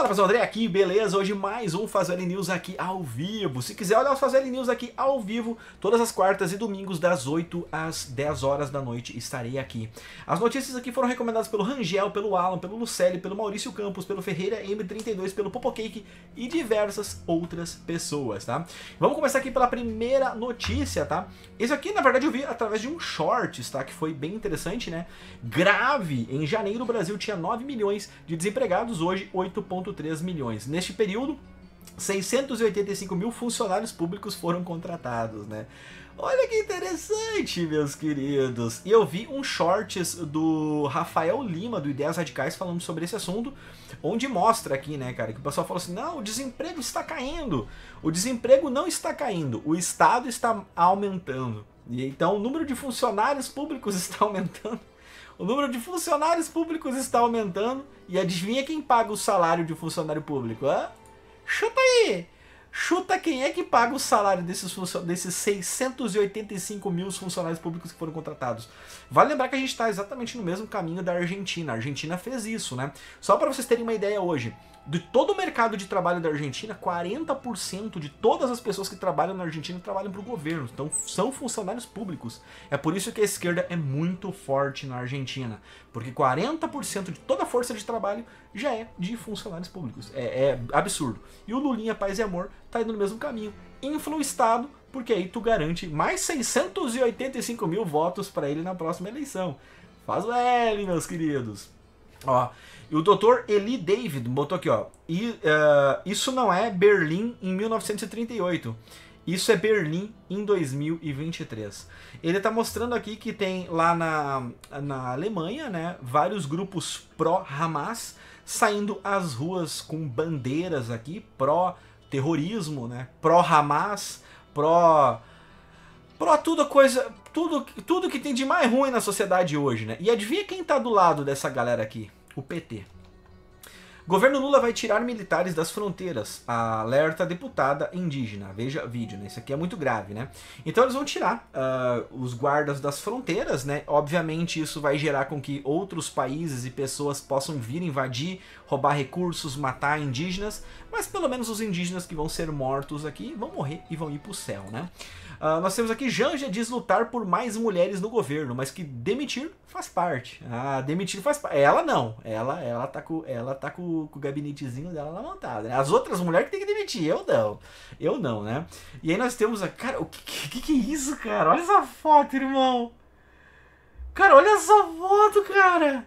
Fala pessoal, André aqui, beleza? Hoje mais um Fazeli News aqui ao vivo. Se quiser olhar os Fazeli News aqui ao vivo, todas as quartas e domingos das 8 às 10 horas da noite estarei aqui. As notícias aqui foram recomendadas pelo Rangel, pelo Alan, pelo Lucelli, pelo Maurício Campos, pelo Ferreira M32, pelo Popocake e diversas outras pessoas, tá? Vamos começar aqui pela primeira notícia, tá? Isso aqui, na verdade, eu vi através de um shorts, tá? Que foi bem interessante, né? Grave, em janeiro o Brasil tinha 9 milhões de desempregados, hoje 8 1,3 milhões. Neste período, 685 mil funcionários públicos foram contratados, né? Olha que interessante, meus queridos. E eu vi um shorts do Rafael Lima, do Ideias Radicais, falando sobre esse assunto, onde mostra aqui, né, cara, que o pessoal falou assim: não, o desemprego está caindo. O desemprego não está caindo, o Estado está aumentando. E então o número de funcionários públicos está aumentando. O número de funcionários públicos está aumentando e adivinha quem paga o salário de um funcionário público? Hã? Chuta aí! Chuta quem é que paga o salário desses, desses 685 mil funcionários públicos que foram contratados. Vale lembrar que a gente está exatamente no mesmo caminho da Argentina. A Argentina fez isso, né? Só para vocês terem uma ideia hoje de todo o mercado de trabalho da Argentina, 40% de todas as pessoas que trabalham na Argentina trabalham para o governo, então são funcionários públicos. É por isso que a esquerda é muito forte na Argentina, porque 40% de toda a força de trabalho já é de funcionários públicos. É, é absurdo. E o Lulinha Paz e Amor tá indo no mesmo caminho. Infla o Estado, porque aí tu garante mais 685 mil votos para ele na próxima eleição. Faz o L, meus queridos. Ó, e o doutor Eli David botou aqui, ó. E, uh, isso não é Berlim em 1938. Isso é Berlim em 2023. Ele está mostrando aqui que tem lá na, na Alemanha, né, vários grupos pró-Hamas saindo às ruas com bandeiras aqui, pró-terrorismo, né, pró-Hamas, pró-, -terrorismo, né, pró Pro tudo coisa, tudo, tudo que tem de mais ruim na sociedade hoje, né? E adivinha quem tá do lado dessa galera aqui? O PT. Governo Lula vai tirar militares das fronteiras. Alerta deputada indígena. Veja vídeo, né? Isso aqui é muito grave, né? Então eles vão tirar uh, os guardas das fronteiras, né? Obviamente isso vai gerar com que outros países e pessoas possam vir invadir, roubar recursos, matar indígenas. Mas pelo menos os indígenas que vão ser mortos aqui vão morrer e vão ir pro céu, né? Uh, nós temos aqui Janja diz lutar por mais mulheres no governo, mas que demitir faz parte. Ah, demitir faz parte. Ela não. Ela, ela tá com, ela tá com com, o gabinetezinho dela lá montado. Né? As outras mulheres que tem que demitir, eu não. Eu não, né? E aí nós temos a. Cara, o que, que, que é isso, cara? Olha essa foto, irmão! Cara, olha essa foto, cara!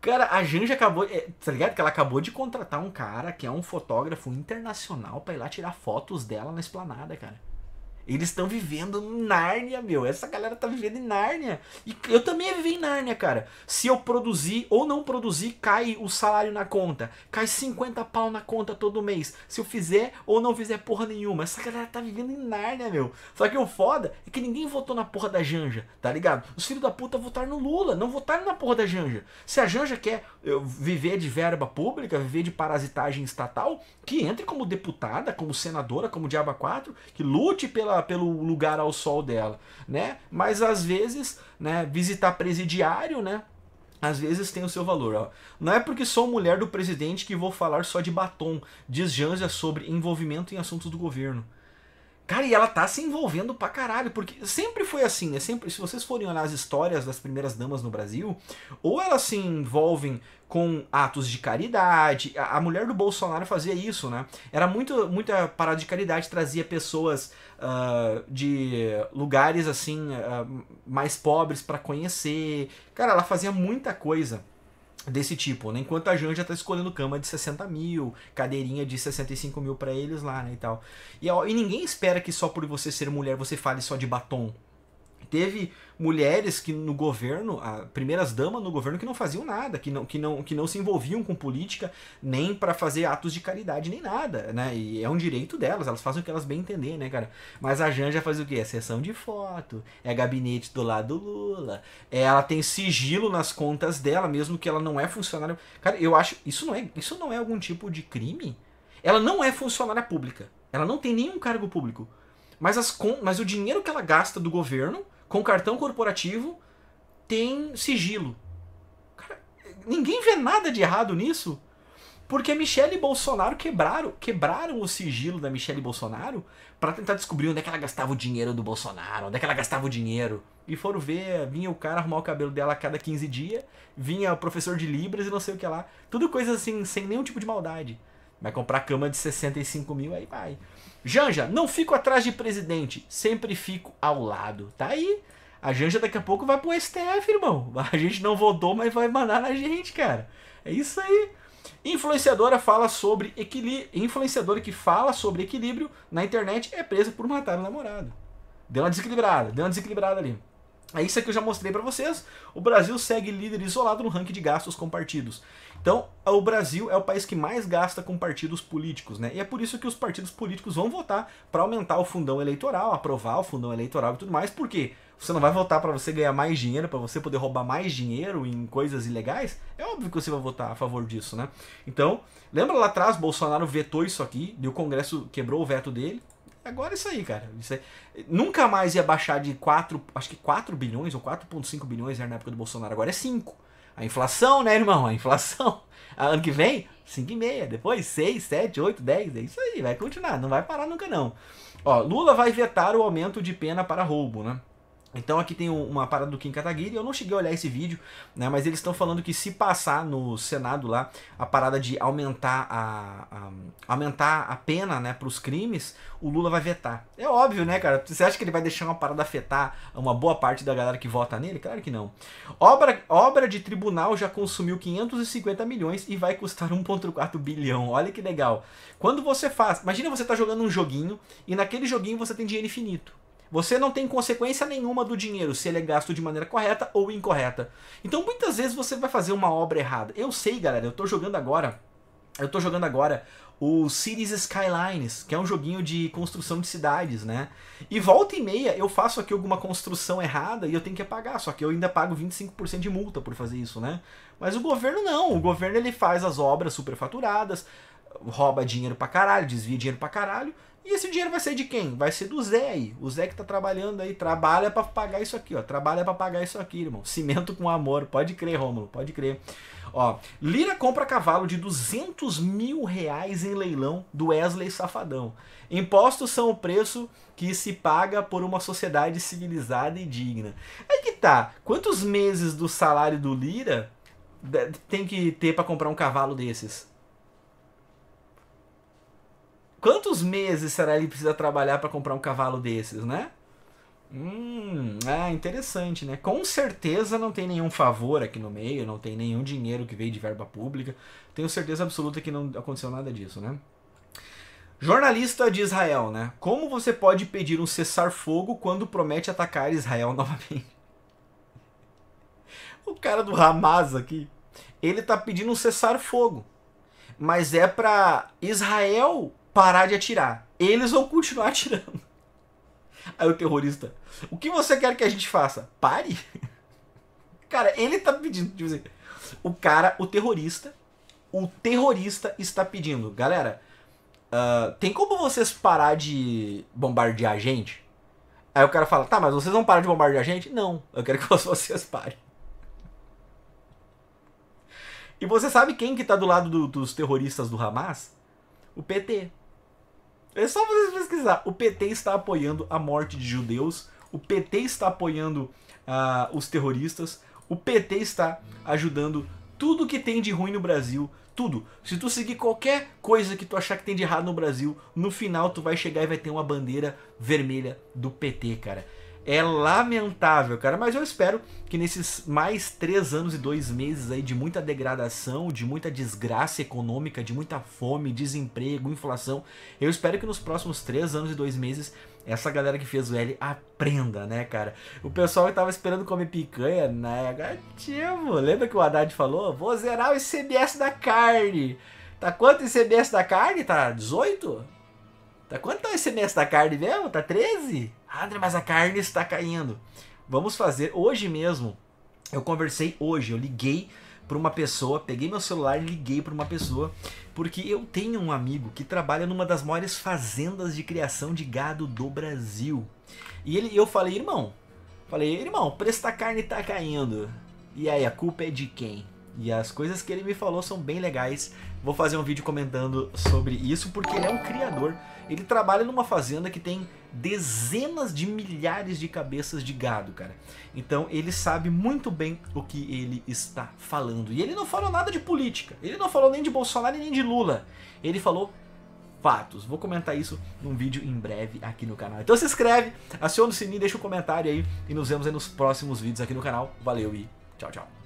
Cara, a Janja acabou. É, tá ligado? Que ela acabou de contratar um cara que é um fotógrafo internacional para ir lá tirar fotos dela na esplanada, cara. Eles estão vivendo em Nárnia, meu. Essa galera tá vivendo em Nárnia. E eu também ia viver em Nárnia, cara. Se eu produzir ou não produzir, cai o salário na conta. Cai 50 pau na conta todo mês. Se eu fizer ou não fizer porra nenhuma. Essa galera tá vivendo em Nárnia, meu. Só que o foda é que ninguém votou na porra da Janja, tá ligado? Os filhos da puta votaram no Lula, não votaram na porra da Janja. Se a Janja quer viver de verba pública, viver de parasitagem estatal, que entre como deputada, como senadora, como diaba 4, que lute pela pelo lugar ao sol dela, né? Mas às vezes, né, visitar presidiário, né? às vezes tem o seu valor. Ó. Não é porque sou mulher do presidente que vou falar só de batom, diz Janja sobre envolvimento em assuntos do governo. Cara, e ela tá se envolvendo pra caralho, porque sempre foi assim, né? Sempre, se vocês forem olhar as histórias das primeiras damas no Brasil, ou elas se envolvem com atos de caridade. A, a mulher do Bolsonaro fazia isso, né? Era muito, muita parada de caridade, trazia pessoas uh, de lugares assim uh, mais pobres para conhecer. Cara, ela fazia muita coisa desse tipo, né? Enquanto a Janja tá escolhendo cama de 60 mil, cadeirinha de 65 mil para eles lá, né, e tal. E, ó, e ninguém espera que só por você ser mulher você fale só de batom, teve mulheres que no governo, primeiras damas no governo que não faziam nada, que não, que não, que não se envolviam com política nem para fazer atos de caridade nem nada, né? E é um direito delas, elas fazem o que elas bem entenderem né, cara? Mas a Janja faz o quê? É sessão de foto, é gabinete do lado do Lula, é, ela tem sigilo nas contas dela, mesmo que ela não é funcionária. Cara, eu acho isso não é, isso não é algum tipo de crime. Ela não é funcionária pública. Ela não tem nenhum cargo público mas, as, mas o dinheiro que ela gasta do governo com cartão corporativo tem sigilo. Cara, ninguém vê nada de errado nisso. Porque Michelle e Bolsonaro quebraram, quebraram o sigilo da Michelle e Bolsonaro para tentar descobrir onde é que ela gastava o dinheiro do Bolsonaro, onde é que ela gastava o dinheiro. E foram ver, vinha o cara arrumar o cabelo dela a cada 15 dias, vinha o professor de Libras e não sei o que lá. Tudo coisa assim, sem nenhum tipo de maldade. Vai comprar cama de 65 mil, aí vai. Janja, não fico atrás de presidente, sempre fico ao lado. Tá aí. A Janja daqui a pouco vai pro STF, irmão. A gente não votou, mas vai mandar na gente, cara. É isso aí. Influenciadora fala sobre equilíbrio. Influenciadora que fala sobre equilíbrio na internet é presa por matar o namorado. Deu uma desequilibrada, deu uma desequilibrada ali. É isso que eu já mostrei para vocês. O Brasil segue líder isolado no ranking de gastos com partidos. Então, o Brasil é o país que mais gasta com partidos políticos, né? E é por isso que os partidos políticos vão votar para aumentar o fundão eleitoral, aprovar o fundão eleitoral e tudo mais. Por quê? Você não vai votar para você ganhar mais dinheiro, para você poder roubar mais dinheiro em coisas ilegais? É óbvio que você vai votar a favor disso, né? Então, lembra lá atrás Bolsonaro vetou isso aqui, e o Congresso quebrou o veto dele. Agora é isso aí, cara. Isso aí. Nunca mais ia baixar de 4, acho que 4 bilhões ou 4,5 bilhões era né, na época do Bolsonaro, agora é 5. A inflação, né, irmão? A inflação. ano que vem, 5,5. Depois 6, 7, 8, 10. É isso aí, vai continuar. Não vai parar nunca, não. Ó, Lula vai vetar o aumento de pena para roubo, né? Então aqui tem uma parada do Kim Kataguiri, eu não cheguei a olhar esse vídeo, né, mas eles estão falando que se passar no Senado lá a parada de aumentar a, a aumentar a pena, né, para os crimes, o Lula vai vetar. É óbvio, né, cara? Você acha que ele vai deixar uma parada afetar uma boa parte da galera que vota nele? Claro que não. Obra obra de tribunal já consumiu 550 milhões e vai custar 1.4 bilhão. Olha que legal. Quando você faz, imagina você tá jogando um joguinho e naquele joguinho você tem dinheiro infinito. Você não tem consequência nenhuma do dinheiro, se ele é gasto de maneira correta ou incorreta. Então muitas vezes você vai fazer uma obra errada. Eu sei, galera, eu tô jogando agora. Eu tô jogando agora o Cities Skylines, que é um joguinho de construção de cidades, né? E volta e meia eu faço aqui alguma construção errada e eu tenho que pagar, só que eu ainda pago 25% de multa por fazer isso, né? Mas o governo não, o governo ele faz as obras superfaturadas, rouba dinheiro pra caralho, desvia dinheiro pra caralho, e esse dinheiro vai ser de quem? Vai ser do Zé aí. O Zé que tá trabalhando aí, trabalha para pagar isso aqui, ó. Trabalha para pagar isso aqui, irmão. Cimento com amor, pode crer, Rômulo, pode crer. Ó, Lira compra cavalo de 200 mil reais em leilão do Wesley Safadão. Impostos são o preço que se paga por uma sociedade civilizada e digna. Aí que tá. Quantos meses do salário do Lira tem que ter para comprar um cavalo desses? Quantos meses será ele precisa trabalhar para comprar um cavalo desses, né? Hum, ah, interessante, né? Com certeza não tem nenhum favor aqui no meio, não tem nenhum dinheiro que veio de verba pública. Tenho certeza absoluta que não aconteceu nada disso, né? Jornalista de Israel, né? Como você pode pedir um cessar-fogo quando promete atacar Israel novamente? O cara do Hamas aqui, ele tá pedindo um cessar-fogo. Mas é para Israel parar de atirar. Eles vão continuar atirando. Aí o terrorista, o que você quer que a gente faça? Pare? Cara, ele tá pedindo, tipo assim, o cara, o terrorista, o terrorista está pedindo, galera, uh, tem como vocês parar de bombardear a gente? Aí o cara fala, tá, mas vocês vão parar de bombardear a gente? Não, eu quero que vocês parem. E você sabe quem que tá do lado do, dos terroristas do Hamas? O PT. É só vocês pesquisar. O PT está apoiando a morte de judeus, o PT está apoiando uh, os terroristas, o PT está ajudando tudo que tem de ruim no Brasil, tudo. Se tu seguir qualquer coisa que tu achar que tem de errado no Brasil, no final tu vai chegar e vai ter uma bandeira vermelha do PT, cara. É lamentável, cara, mas eu espero que nesses mais três anos e dois meses aí de muita degradação, de muita desgraça econômica, de muita fome, desemprego, inflação, eu espero que nos próximos três anos e dois meses essa galera que fez o L aprenda, né, cara? O pessoal que tava esperando comer picanha, negativo. Lembra que o Haddad falou? Vou zerar o ICBS da carne. Tá quanto ICBS da carne? Tá 18? Tá quanto tá esse mês da carne mesmo? Tá 13? Ah, André, mas a carne está caindo. Vamos fazer hoje mesmo. Eu conversei hoje, eu liguei para uma pessoa, peguei meu celular e liguei para uma pessoa, porque eu tenho um amigo que trabalha numa das maiores fazendas de criação de gado do Brasil. E ele, eu falei, irmão, falei, irmão, o preço da carne tá caindo. E aí, a culpa é de quem? E as coisas que ele me falou são bem legais. Vou fazer um vídeo comentando sobre isso, porque ele é um criador ele trabalha numa fazenda que tem dezenas de milhares de cabeças de gado, cara. Então ele sabe muito bem o que ele está falando. E ele não falou nada de política. Ele não falou nem de Bolsonaro nem de Lula. Ele falou fatos. Vou comentar isso num vídeo em breve aqui no canal. Então se inscreve, aciona o sininho, deixa um comentário aí e nos vemos aí nos próximos vídeos aqui no canal. Valeu e tchau, tchau.